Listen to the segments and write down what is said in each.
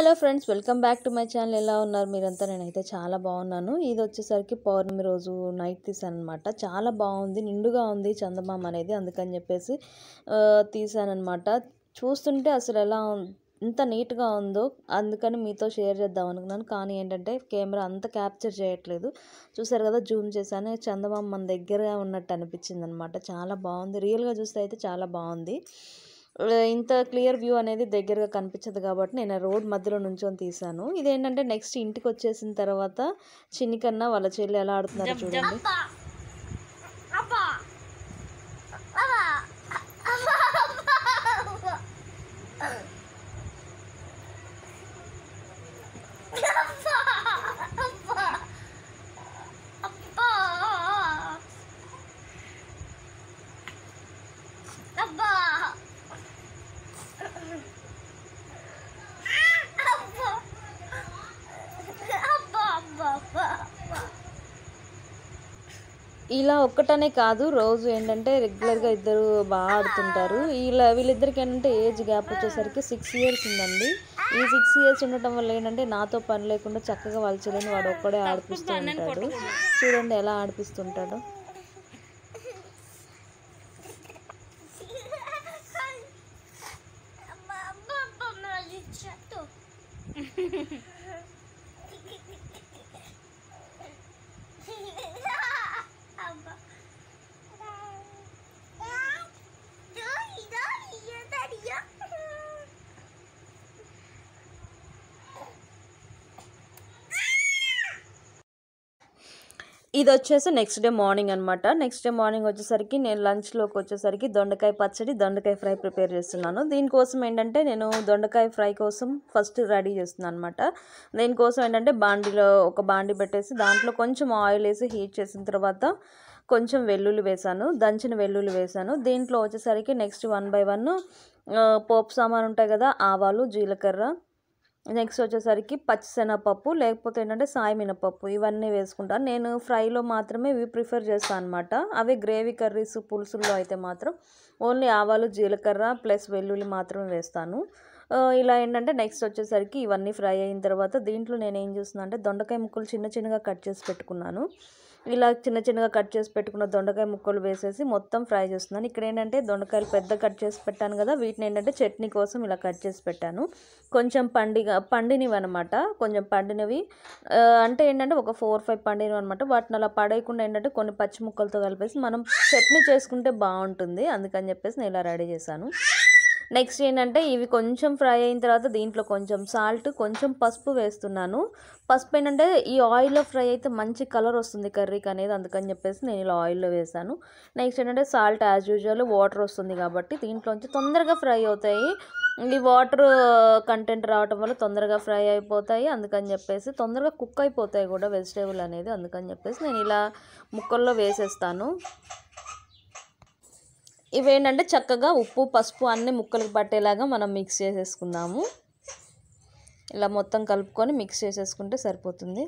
hello friends welcome back to my channel ఎలా ఉన్నారు మీరంతా నేనైతే చాలా బాగున్నాను ఇది వచ్చేసరికి పౌర్ణమి రోజు నైట్ తీసాను అనమాట చాలా బాగుంది నిండుగా ఉంది చందమామ అనేది అందుకని చెప్పేసి తీసానమాట చూస్తుంటే అసలు ఎలా ఎంత నీట్గా ఉందో అందుకని మీతో షేర్ చేద్దాం అనుకున్నాను కానీ ఏంటంటే కెమెరా అంత క్యాప్చర్ చేయట్లేదు చూసారు కదా జూమ్ చేశాను చందమామ మన దగ్గరగా ఉన్నట్టు అనిపించింది అనమాట చాలా బాగుంది రియల్గా చూస్తే అయితే చాలా బాగుంది ఇంత క్లియర్ వ్యూ అనేది దగ్గరగా కనిపించదు కాబట్టి నేను రోడ్ మధ్యలో నుంచొని తీసాను ఇదేంటంటే నెక్స్ట్ ఇంటికి వచ్చేసిన తర్వాత చిన్నికన్నా వాళ్ళ చెల్లి ఎలా ఆడుతున్నారు చూడండి ఇలా ఒక్కటనే కాదు రోజు ఏంటంటే రెగ్యులర్గా ఇద్దరు బాగా ఆడుతుంటారు ఇలా వీళ్ళిద్దరికి ఏంటంటే ఏజ్ గ్యాప్ వచ్చేసరికి సిక్స్ ఇయర్స్ ఉందండి ఈ సిక్స్ ఇయర్స్ ఉండటం వల్ల ఏంటంటే నాతో పని లేకుండా చక్కగా వాళ్ళు చెల్లిని వాడు ఒక్కడే ఆడిపిస్తూ ఉంటాడు చూడండి ఎలా ఆడిపిస్తుంటాడు Ha ఇది వచ్చేసి నెక్స్ట్ డే మార్నింగ్ అనమాట నెక్స్ట్ డే మార్నింగ్ వచ్చేసరికి నేను లంచ్లోకి వచ్చేసరికి దొండకాయ పచ్చడి దొండకాయ ఫ్రై ప్రిపేర్ చేస్తున్నాను దీనికోసం ఏంటంటే నేను దొండకాయ ఫ్రై కోసం ఫస్ట్ రెడీ చేస్తున్నాను అనమాట దీనికోసం ఏంటంటే బాండీలో ఒక బాండి పెట్టేసి దాంట్లో కొంచెం ఆయిల్ వేసి హీట్ చేసిన తర్వాత కొంచెం వెల్లుల్లి వేశాను దంచిన వెల్లుల్లి వేశాను దీంట్లో వచ్చేసరికి నెక్స్ట్ వన్ బై వన్ పోపు సామాన్ ఉంటాయి కదా ఆవాలు జీలకర్ర నెక్స్ట్ వచ్చేసరికి పచ్చిశనగపప్పు లేకపోతే ఏంటంటే సాయి మినపప్పు ఇవన్నీ వేసుకుంటాను నేను ఫ్రైలో మాత్రమే ఇవి ప్రిఫర్ చేస్తాను అనమాట అవి గ్రేవీ కర్రీస్ పులుసుల్లో అయితే మాత్రం ఓన్లీ ఆవాలు జీలకర్ర ప్లస్ వెల్లుల్లి మాత్రమే వేస్తాను ఇలా ఏంటంటే నెక్స్ట్ వచ్చేసరికి ఇవన్నీ ఫ్రై అయిన తర్వాత దీంట్లో నేను ఏం చేస్తున్నాను అంటే దొండకాయ ముక్కలు చిన్న చిన్నగా కట్ చేసి పెట్టుకున్నాను ఇలా చిన్న చిన్నగా కట్ చేసి పెట్టుకున్న దొండకాయ ముక్కలు వేసేసి మొత్తం ఫ్రై చేస్తున్నాను ఇక్కడ ఏంటంటే దొండకాయలు పెద్ద కట్ చేసి పెట్టాను కదా వీటిని ఏంటంటే చట్నీ కోసం ఇలా కట్ చేసి పెట్టాను కొంచెం పండిగ పండినవి అనమాట కొంచెం పండినవి అంటే ఏంటంటే ఒక ఫోర్ ఫైవ్ పండినవి అనమాట వాటిని అలా పడేయకుండా ఏంటంటే కొన్ని పచ్చి ముక్కలతో కలిపేసి మనం చట్నీ చేసుకుంటే బాగుంటుంది అందుకని చెప్పేసి నేను ఇలా రెడీ చేశాను నెక్స్ట్ ఏంటంటే ఇవి కొంచెం ఫ్రై అయిన తర్వాత దీంట్లో కొంచెం సాల్ట్ కొంచెం పసుపు వేస్తున్నాను పసుపు ఏంటంటే ఈ ఆయిల్లో ఫ్రై అయితే మంచి కలర్ వస్తుంది కర్రీకి అనేది అందుకని చెప్పేసి నేను ఇలా ఆయిల్లో వేసాను నెక్స్ట్ ఏంటంటే సాల్ట్ యాజ్ యూజువల్ వాటర్ వస్తుంది కాబట్టి దీంట్లోంచి తొందరగా ఫ్రై అవుతాయి ఈ వాటర్ కంటెంట్ రావటం వల్ల తొందరగా ఫ్రై అయిపోతాయి అందుకని చెప్పేసి తొందరగా కుక్ అయిపోతాయి కూడా వెజిటేబుల్ అనేది అందుకని చెప్పేసి నేను ఇలా ముక్కల్లో వేసేస్తాను ఇవేంటంటే చక్కగా ఉప్పు పసుపు అన్ని ముక్కలకు పట్టేలాగా మనం మిక్స్ చేసేసుకుందాము ఇలా మొత్తం కలుపుకొని మిక్స్ చేసేసుకుంటే సరిపోతుంది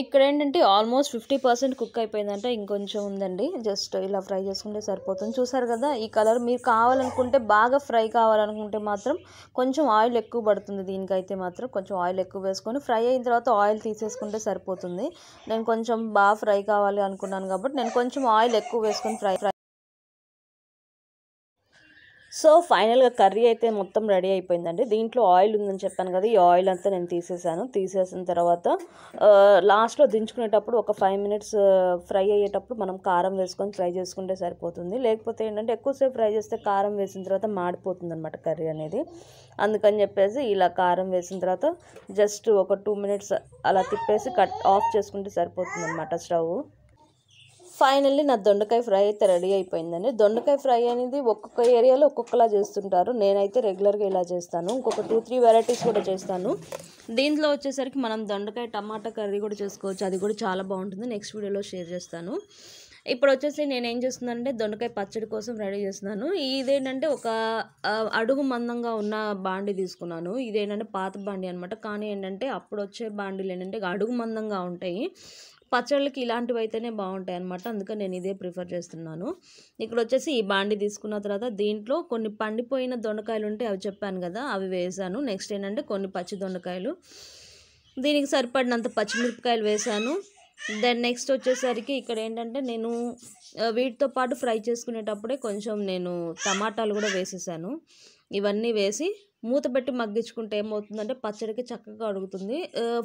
ఇక్కడ ఏంటంటే ఆల్మోస్ట్ ఫిఫ్టీ పర్సెంట్ కుక్ అయిపోయిందంటే ఇంకొంచెం ఉందండి జస్ట్ ఇలా ఫ్రై చేసుకుంటే సరిపోతుంది చూసారు కదా ఈ కలర్ మీరు కావాలనుకుంటే బాగా ఫ్రై కావాలనుకుంటే మాత్రం కొంచెం ఆయిల్ ఎక్కువ పడుతుంది దీనికైతే మాత్రం కొంచెం ఆయిల్ ఎక్కువ వేసుకొని ఫ్రై అయిన తర్వాత ఆయిల్ తీసేసుకుంటే సరిపోతుంది నేను కొంచెం బాగా ఫ్రై కావాలి అనుకున్నాను కాబట్టి నేను కొంచెం ఆయిల్ ఎక్కువ వేసుకొని ఫ్రై ఫ్రై సో ఫైనల్గా కర్రీ అయితే మొత్తం రెడీ అయిపోయిందండి దీంట్లో ఆయిల్ ఉందని చెప్పాను కదా ఈ ఆయిల్ అంతా నేను తీసేసాను తీసేసిన తర్వాత లాస్ట్లో దించుకునేటప్పుడు ఒక ఫైవ్ మినిట్స్ ఫ్రై అయ్యేటప్పుడు మనం కారం వేసుకొని ఫ్రై చేసుకుంటే సరిపోతుంది లేకపోతే ఏంటంటే ఎక్కువసేపు ఫ్రై చేస్తే కారం వేసిన తర్వాత మాడిపోతుంది అనమాట కర్రీ అనేది అందుకని చెప్పేసి ఇలా కారం వేసిన తర్వాత జస్ట్ ఒక టూ మినిట్స్ అలా తిప్పేసి కట్ ఆఫ్ చేసుకుంటే సరిపోతుంది అనమాట స్టవ్ ఫైనల్లీ నా దొండకాయ ఫ్రై అయితే రెడీ అయిపోయిందండి దొండకాయ ఫ్రై అనేది ఒక్కొక్క ఏరియాలో ఒక్కొక్కలా చేస్తుంటారు నేనైతే రెగ్యులర్గా ఇలా చేస్తాను ఇంకొక టూ త్రీ వెరైటీస్ కూడా చేస్తాను దీంట్లో వచ్చేసరికి మనం దొండకాయ టమాటా కర్రీ కూడా చేసుకోవచ్చు అది కూడా చాలా బాగుంటుంది నెక్స్ట్ వీడియోలో షేర్ చేస్తాను ఇప్పుడు వచ్చేసి నేను ఏం చేస్తున్నానంటే దొండకాయ పచ్చడి కోసం రెడీ చేస్తున్నాను ఇదేంటంటే ఒక అడుగు మందంగా ఉన్న బాండి తీసుకున్నాను ఇదేంటంటే పాత బాండి అనమాట కానీ ఏంటంటే అప్పుడు వచ్చే బాండీలు ఏంటంటే అడుగు మందంగా ఉంటాయి పచ్చళ్ళకి ఇలాంటివి అయితేనే బాగుంటాయి అనమాట అందుకని నేను ఇదే ప్రిఫర్ చేస్తున్నాను ఇక్కడ వచ్చేసి ఈ బాండి తీసుకున్న తర్వాత దీంట్లో కొన్ని పండిపోయిన దొండకాయలు ఉంటే అవి చెప్పాను కదా అవి వేసాను నెక్స్ట్ ఏంటంటే కొన్ని పచ్చి దొండకాయలు దీనికి సరిపడినంత పచ్చిమిరపకాయలు వేసాను దెన్ నెక్స్ట్ వచ్చేసరికి ఇక్కడ ఏంటంటే నేను వీటితో పాటు ఫ్రై చేసుకునేటప్పుడే కొంచెం నేను టమాటాలు కూడా వేసేసాను ఇవన్నీ వేసి మూత పెట్టి మగ్గించుకుంటే ఏమవుతుందంటే పచ్చడికి చక్కగా అడుగుతుంది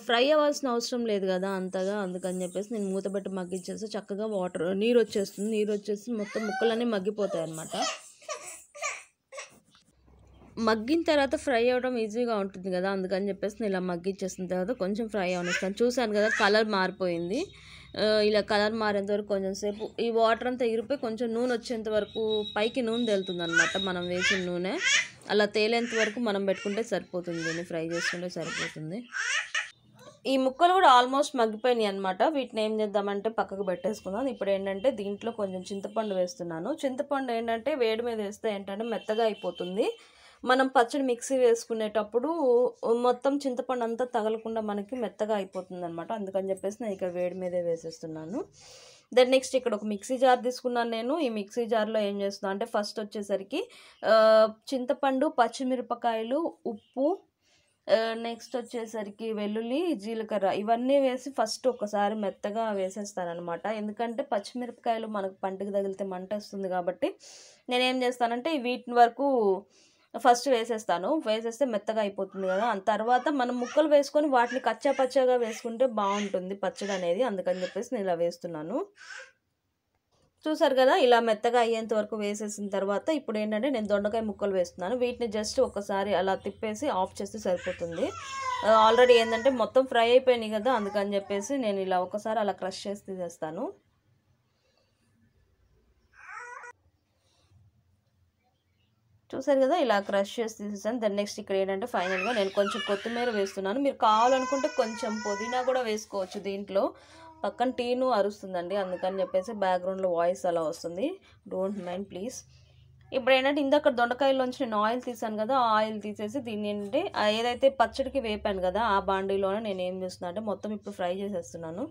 ఫ్రై అవ్వాల్సిన అవసరం లేదు కదా అంతగా అందుకని చెప్పేసి నేను మూత పెట్టి మగ్గించేస్తే చక్కగా వాటర్ నీరు వచ్చేస్తుంది నీరు వచ్చేసి మొత్తం ముక్కలన్నీ మగ్గిపోతాయి అన్నమాట మగ్గిన తర్వాత ఫ్రై అవ్వడం ఈజీగా ఉంటుంది కదా అందుకని చెప్పేసి నేను ఇలా మగ్గించేసిన తర్వాత కొంచెం ఫ్రై అవ్వనిస్తాను చూశాను కదా కలర్ మారిపోయింది ఇలా కలర్ మారేంత వరకు కొంచెం సేపు ఈ వాటర్ అంతా ఇరిపోయి కొంచెం నూనె వచ్చేంత వరకు పైకి నూనె తేలుతుంది అనమాట మనం వేసిన నూనె అలా తేలేంత వరకు మనం పెట్టుకుంటే సరిపోతుంది దీన్ని ఫ్రై చేసుకుంటే సరిపోతుంది ఈ ముక్కలు కూడా ఆల్మోస్ట్ మగ్గిపోయినాయి అనమాట వీటిని ఏం చేద్దామంటే పక్కకు పెట్టేసుకుందాం ఇప్పుడు ఏంటంటే దీంట్లో కొంచెం చింతపండు వేస్తున్నాను చింతపండు ఏంటంటే వేడి మీద వేస్తే ఏంటంటే మెత్తగా అయిపోతుంది మనం పచ్చడి మిక్సీ వేసుకునేటప్పుడు మొత్తం చింతపండు అంతా తగలకుండా మనకి మెత్తగా అయిపోతుంది అనమాట అందుకని చెప్పేసి నేను ఇక్కడ వేడి మీదే వేసేస్తున్నాను దెన్ నెక్స్ట్ ఇక్కడ ఒక మిక్సీ జార్ తీసుకున్నాను నేను ఈ మిక్సీ జార్లో ఏం చేస్తున్నాను అంటే ఫస్ట్ వచ్చేసరికి చింతపండు పచ్చిమిరపకాయలు ఉప్పు నెక్స్ట్ వచ్చేసరికి వెల్లుల్లి జీలకర్ర ఇవన్నీ వేసి ఫస్ట్ ఒకసారి మెత్తగా వేసేస్తానమాట ఎందుకంటే పచ్చిమిరపకాయలు మనకు పంటకు తగిలితే మంట వస్తుంది కాబట్టి నేనేం చేస్తానంటే వీటి వరకు ఫస్ట్ వేసేస్తాను వేసేస్తే మెత్తగా అయిపోతుంది కదా తర్వాత మనం ముక్కలు వేసుకొని వాటిని కచ్చా పచ్చగా వేసుకుంటే బాగుంటుంది పచ్చడి అనేది అందుకని చెప్పేసి నేను ఇలా వేస్తున్నాను చూసారు కదా ఇలా మెత్తగా అయ్యేంత వరకు వేసేసిన తర్వాత ఇప్పుడు ఏంటంటే నేను దొండకాయ ముక్కలు వేస్తున్నాను వీటిని జస్ట్ ఒకసారి అలా తిప్పేసి ఆఫ్ చేస్తే సరిపోతుంది ఆల్రెడీ ఏంటంటే మొత్తం ఫ్రై అయిపోయినాయి కదా అందుకని చెప్పేసి నేను ఇలా ఒకసారి అలా క్రష్ చేసి తీసేస్తాను చూసారు కదా ఇలా క్రష్ చేసి తీసేసాను దెన్ నెక్స్ట్ ఇక్కడ ఏంటంటే ఫైనల్గా నేను కొంచెం కొత్తిమీర వేస్తున్నాను మీరు కావాలనుకుంటే కొంచెం పుదీనా కూడా వేసుకోవచ్చు దీంట్లో పక్కన టీను అరుస్తుందండి అందుకని చెప్పేసి బ్యాక్గ్రౌండ్లో వాయిస్ అలా వస్తుంది డోంట్ మైండ్ ప్లీజ్ ఇప్పుడు ఏంటంటే ఇందాక దొండకాయల్లోంచి నేను ఆయిల్ తీసాను కదా ఆయిల్ తీసేసి దీన్ని ఏంటంటే ఏదైతే పచ్చడికి వేపాను కదా ఆ బాండీలోనే నేను ఏం చేస్తున్నాను అంటే మొత్తం ఇప్పుడు ఫ్రై చేసేస్తున్నాను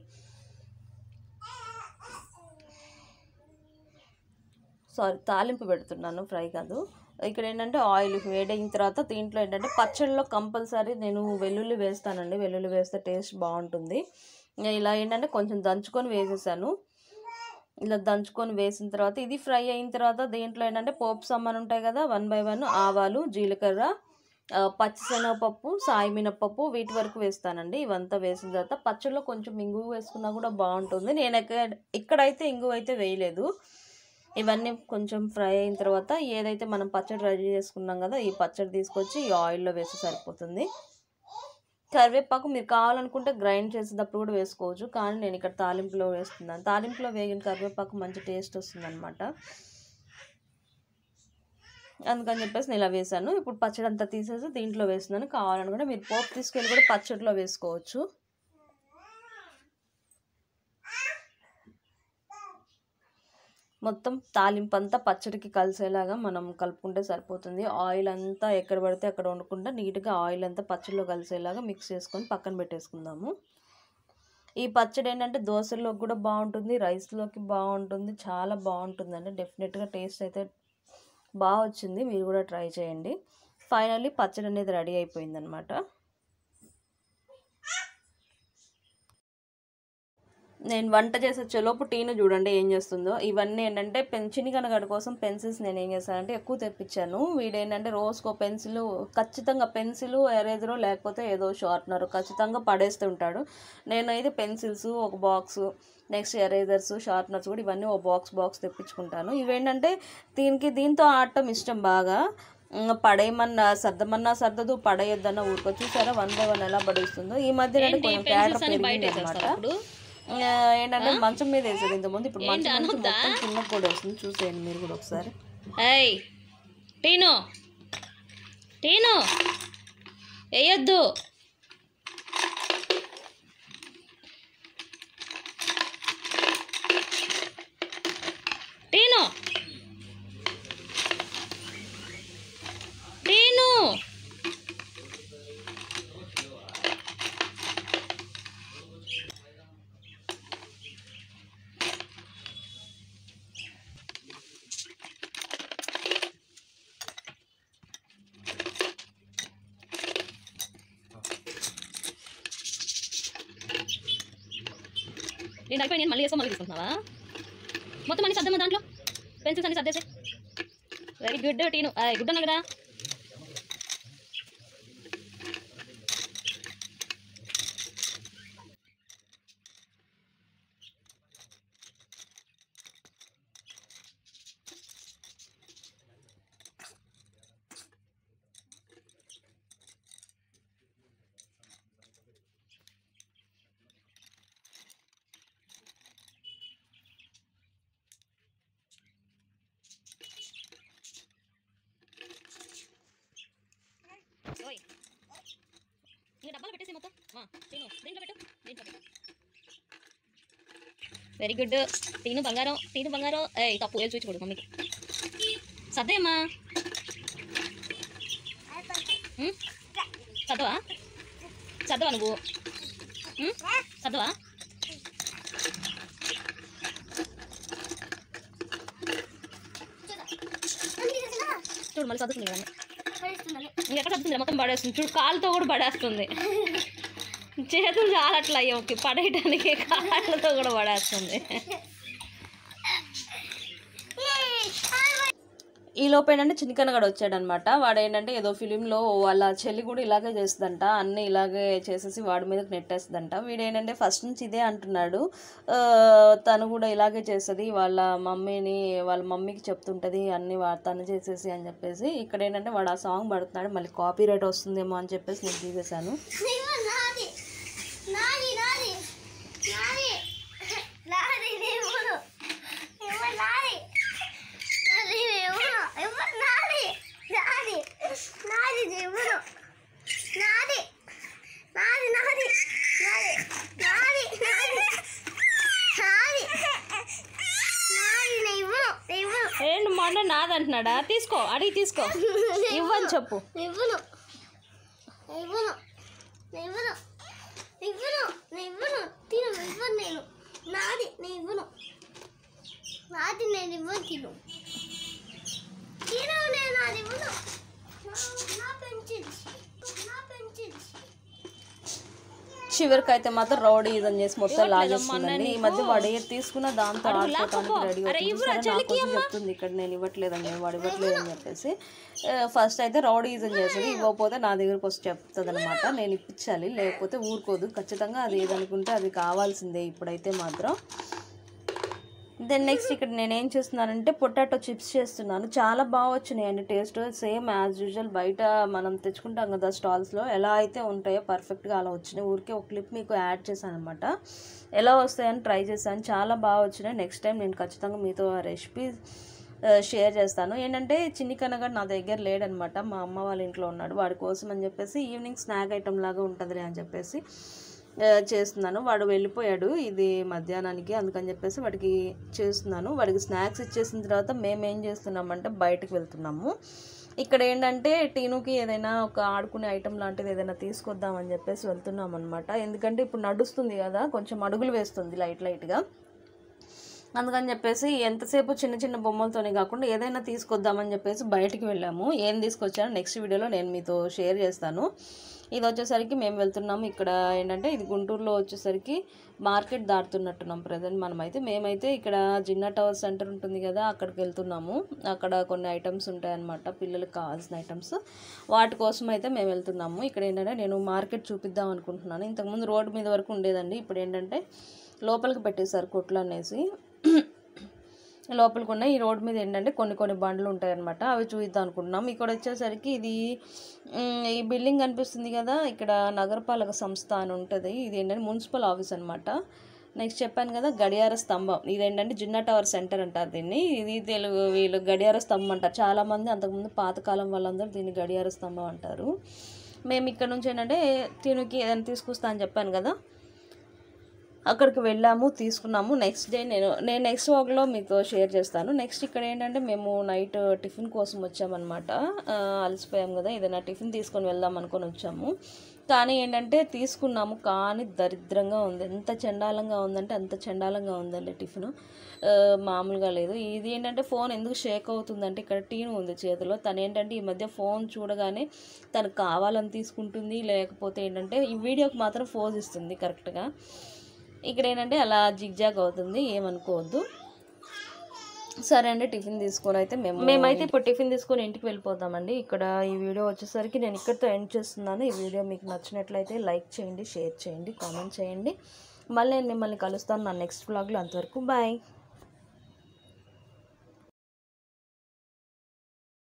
సారీ తాలింపు పెడుతున్నాను ఫ్రై కాదు ఇక్కడ ఏంటంటే ఆయిల్ వేడైన తర్వాత దీంట్లో ఏంటంటే పచ్చళ్ళలో కంపల్సరీ నేను వెల్లుల్లి వేస్తానండి వెల్లుల్లి వేస్తే టేస్ట్ బాగుంటుంది ఇలా ఏంటంటే కొంచెం దంచుకొని వేసేసాను ఇలా దంచుకొని వేసిన తర్వాత ఇది ఫ్రై అయిన తర్వాత దీంట్లో ఏంటంటే పోపు సమ్మన్ ఉంటాయి కదా వన్ బై వన్ ఆవాలు జీలకర్ర పచ్చిశనగపప్పు సాయి మినపప్పు వీటి వరకు వేస్తానండి ఇవంతా వేసిన తర్వాత పచ్చళ్ళలో కొంచెం ఇంగువ వేసుకున్నా కూడా బాగుంటుంది నేను ఎక్కడ ఇక్కడైతే ఇంగువ అయితే వేయలేదు ఇవన్నీ కొంచెం ఫ్రై అయిన తర్వాత ఏదైతే మనం పచ్చడి రెడీ చేసుకున్నాం కదా ఈ పచ్చడి తీసుకొచ్చి ఈ ఆయిల్లో వేస్తే సరిపోతుంది కరివేపాకు మీరు కావాలనుకుంటే గ్రైండ్ చేసేటప్పుడు కూడా వేసుకోవచ్చు కానీ నేను ఇక్కడ తాలింపులో వేస్తున్నాను తాలింపులో వేగిన కరివేపాకు మంచి టేస్ట్ వస్తుందన్నమాట అందుకని చెప్పేసి నేను ఇలా వేసాను ఇప్పుడు పచ్చడి అంతా తీసేసి దీంట్లో వేస్తున్నాను కావాలనుకుంటే మీరు పోపు తీసుకెళ్ళి కూడా పచ్చడిలో వేసుకోవచ్చు మొత్తం తాలింపు అంతా పచ్చడికి కలిసేలాగా మనం కలుపుకుంటే సరిపోతుంది ఆయిల్ అంతా ఎక్కడ పడితే అక్కడ వండుకుంటే నీట్గా ఆయిల్ అంతా పచ్చడిలో కలిసేలాగా మిక్స్ చేసుకొని పక్కన పెట్టేసుకుందాము ఈ పచ్చడి ఏంటంటే దోశల్లోకి కూడా బాగుంటుంది రైస్లోకి బాగుంటుంది చాలా బాగుంటుంది అండి డెఫినెట్గా టేస్ట్ అయితే బాగా వచ్చింది మీరు కూడా ట్రై చేయండి ఫైనల్లీ పచ్చడి అనేది రెడీ అయిపోయిందనమాట నేను వంట చేసి వచ్చేలోపు టీను చూడండి ఏం చేస్తుందో ఇవన్నీ ఏంటంటే పెంచిని కనగడ కోసం పెన్సిల్స్ నేను ఏం చేస్తానంటే ఎక్కువ తెప్పించాను వీడు ఏంటంటే రోజుకో పెన్సిల్ ఖచ్చితంగా పెన్సిల్ ఎరేజరు లేకపోతే ఏదో షార్ప్నర్ ఖచ్చితంగా పడేస్తుంటాడు నేనైతే పెన్సిల్స్ ఒక బాక్స్ నెక్స్ట్ ఎరేజర్స్ షార్ప్నర్స్ కూడా ఇవన్నీ ఒక బాక్స్ బాక్స్ తెప్పించుకుంటాను ఇవేంటంటే దీనికి దీంతో ఆడటం ఇష్టం బాగా పడేయమన్నా సర్దమన్నా సర్దదు పడేయద్దన్న ఊరుకో సరే వన్ బై వన్ ఎలా పడేస్తుందో ఈ మధ్య కొంచెం క్యాడర్ పెరిగింది అనమాట ఏంటంటే మంచం మీద వేసేది ముందు ఇప్పుడు మంచం మొత్తం కూడా వస్తుంది చూసేయండి మీరు కూడా ఒకసారి ఏయ్ టీను టీను వేయొద్దు సరిపోయి నేను మళ్ళీ వేసుకో మళ్ళీ తీసుకుంటున్నావా మొత్తం అన్ని సర్దమ్మా దాంట్లో పెన్సిల్స్ అన్ని సర్దేసే వెరీ గుడ్ టీను గుడ్ అన్నారు కదా వెరీ గుడ్ తిను బంగారం తిను బంగారం ఏ తప్పు వేలు చూపించకూడదు మమ్మీకి సర్దేమ్మా చదవా చదవా నువ్వు చదవా చూడు మళ్ళీ చదువుతుంది కదా ఎక్కడ చదువుతుంది మొత్తం పడేస్తుంది చూడు కాలుతో కూడా పడేస్తుంది చేతులు జారట్లా ఓకే పడేయటానికి కాళ్ళతో కూడా పడేస్తుంది ఈ లోపు ఏంటంటే చిన్నకనగాడు వచ్చాడనమాట వాడు ఏంటంటే ఏదో ఫిలింలో వాళ్ళ చెల్లి కూడా ఇలాగే చేస్తుందంట అన్నీ ఇలాగే చేసేసి వాడి మీదకి నెట్టేస్తుందంట వీడు ఏంటంటే ఫస్ట్ నుంచి ఇదే అంటున్నాడు తను కూడా ఇలాగే చేస్తుంది వాళ్ళ మమ్మీని వాళ్ళ మమ్మీకి చెప్తుంటుంది అన్నీ తను చేసేసి అని చెప్పేసి ఇక్కడ ఏంటంటే వాడు ఆ సాంగ్ పడుతున్నాడు మళ్ళీ కాపీ వస్తుందేమో అని చెప్పేసి నేను తీసేశాను తమ్ముడు నాది నాది నాది నాది నాది నాది ఏంటి నాది నాదంటున్నాడా తీసుకో అడిగి తీసుకో ఇవ్వని చెప్పు ఇవ్వను ఇవ్వను ఇవ్వను ఇవ్వను ఇవ్వను తిను ఇవ్వను నేను నాది నేను ఇవ్వను నాది నేను ఇవ్వను తిను తిను నేను నాది ఇవ్వను చివరికి అయితే మాత్రం రౌడీ ఇదని చేసి మొత్తం లాగేస్తుందండి ఈ మధ్య వాడు ఏది తీసుకున్న దాంతో ఆడుకోవడానికి రెడీ అవుతుంది చెప్తుంది ఇక్కడ నేను ఇవ్వట్లేదని వాడు ఇవ్వట్లేదని చెప్పేసి ఫస్ట్ అయితే రౌడీ ఇదని చేస్తుంది ఇవ్వకపోతే నా దగ్గరకు వస్తే చెప్తుంది అనమాట నేను ఇప్పించాలి లేకపోతే ఊరుకోదు ఖచ్చితంగా అది ఏదనుకుంటే అది కావాల్సిందే ఇప్పుడైతే మాత్రం దెన్ నెక్స్ట్ ఇక్కడ నేనేం చేస్తున్నానంటే పొటాటో చిప్స్ చేస్తున్నాను చాలా బాగా వచ్చినాయండి టేస్ట్ సేమ్ యాజ్ యూజువల్ బయట మనం తెచ్చుకుంటాం కదా స్టాల్స్లో ఎలా అయితే ఉంటాయో పర్ఫెక్ట్గా అలా వచ్చినాయి ఊరికే ఒక క్లిప్ మీకు యాడ్ చేశాను అనమాట ఎలా వస్తాయని ట్రై చేశాను చాలా బాగా వచ్చినాయి నెక్స్ట్ టైం నేను ఖచ్చితంగా మీతో రెసిపీ షేర్ చేస్తాను ఏంటంటే చిన్ని కనగాడు నా దగ్గర లేడనమాట మా అమ్మ వాళ్ళ ఇంట్లో ఉన్నాడు వాడి కోసం అని చెప్పేసి ఈవినింగ్ స్నాక్ ఐటమ్ లాగా ఉంటుందిలే అని చెప్పేసి చేస్తున్నాను వాడు వెళ్ళిపోయాడు ఇది మధ్యాహ్నానికి అందుకని చెప్పేసి వాడికి చేస్తున్నాను వాడికి స్నాక్స్ ఇచ్చేసిన తర్వాత మేము ఏం చేస్తున్నామంటే బయటకు వెళ్తున్నాము ఇక్కడ ఏంటంటే టీనుకి ఏదైనా ఒక ఆడుకునే ఐటెం లాంటిది ఏదైనా తీసుకొద్దామని చెప్పేసి వెళ్తున్నాం అనమాట ఎందుకంటే ఇప్పుడు నడుస్తుంది కదా కొంచెం అడుగులు వేస్తుంది లైట్ లైట్గా అందుకని చెప్పేసి ఎంతసేపు చిన్న చిన్న బొమ్మలతోనే కాకుండా ఏదైనా తీసుకొద్దామని చెప్పేసి బయటికి వెళ్ళాము ఏం తీసుకొచ్చానో నెక్స్ట్ వీడియోలో నేను మీతో షేర్ చేస్తాను ఇది వచ్చేసరికి మేము వెళ్తున్నాము ఇక్కడ ఏంటంటే ఇది గుంటూరులో వచ్చేసరికి మార్కెట్ దాటుతున్నట్టున్నాం ప్రజెంట్ మనమైతే మేమైతే ఇక్కడ జిన్న టవర్ సెంటర్ ఉంటుంది కదా అక్కడికి వెళ్తున్నాము అక్కడ కొన్ని ఐటమ్స్ ఉంటాయన్నమాట పిల్లలకు కావాల్సిన ఐటమ్స్ వాటి కోసం అయితే మేము వెళ్తున్నాము ఇక్కడ ఏంటంటే నేను మార్కెట్ చూపిద్దాం అనుకుంటున్నాను ఇంతకుముందు రోడ్డు మీద వరకు ఉండేదండి ఇప్పుడు ఏంటంటే లోపలికి పెట్టేశారు కొట్లు అనేసి లోపలికి ఉన్నాయి ఈ రోడ్ మీద ఏంటంటే కొన్ని కొన్ని బండ్లు ఉంటాయన్నమాట అవి చూద్దాం అనుకుంటున్నాం ఇక్కడ వచ్చేసరికి ఇది ఈ బిల్డింగ్ కనిపిస్తుంది కదా ఇక్కడ నగరపాలక సంస్థ అని ఉంటుంది ఇది ఏంటంటే మున్సిపల్ ఆఫీస్ అనమాట నెక్స్ట్ చెప్పాను కదా గడియార స్తంభం ఇదేంటంటే జిన్నా టవర్ సెంటర్ అంటారు దీన్ని ఇది తెలుగు వీళ్ళు గడియార స్తంభం అంటారు చాలామంది అంతకుముందు పాతకాలం వాళ్ళందరూ దీన్ని గడియార స్తంభం అంటారు మేము ఇక్కడ నుంచి ఏంటంటే తినుకి ఏదైనా తీసుకొస్తా అని చెప్పాను కదా అక్కడికి వెళ్ళాము తీసుకున్నాము నెక్స్ట్ డే నేను నేను నెక్స్ట్ వాక్లో మీకు షేర్ చేస్తాను నెక్స్ట్ ఇక్కడ ఏంటంటే మేము నైట్ టిఫిన్ కోసం వచ్చామన్నమాట అలసిపోయాం కదా ఏదైనా టిఫిన్ తీసుకొని వెళ్దాం అనుకొని వచ్చాము కానీ ఏంటంటే తీసుకున్నాము కానీ దరిద్రంగా ఉంది ఎంత చండాలంగా ఉందంటే అంత చండాలంగా ఉందండి టిఫిన్ మామూలుగా లేదు ఇది ఏంటంటే ఫోన్ ఎందుకు షేక్ అవుతుందంటే ఇక్కడ టీను ఉంది చేతిలో తను ఏంటంటే ఈ మధ్య ఫోన్ చూడగానే తనకు కావాలని తీసుకుంటుంది లేకపోతే ఏంటంటే ఈ వీడియోకి మాత్రం ఫోజ్ ఇస్తుంది కరెక్ట్గా ఇక్కడ ఏంటంటే అలా జిగ్జాగ్ అవుతుంది ఏమనుకోవద్దు సరే అండి టిఫిన్ తీసుకొని అయితే మేము మేమైతే ఇప్పుడు టిఫిన్ తీసుకొని ఇంటికి వెళ్ళిపోతామండి ఇక్కడ ఈ వీడియో వచ్చేసరికి నేను ఇక్కడితో ఎండ్ చేస్తున్నాను ఈ వీడియో మీకు నచ్చినట్లయితే లైక్ చేయండి షేర్ చేయండి కామెంట్ చేయండి మళ్ళీ నేను మిమ్మల్ని కలుస్తాను నా నెక్స్ట్ బ్లాగ్లో అంతవరకు బాయ్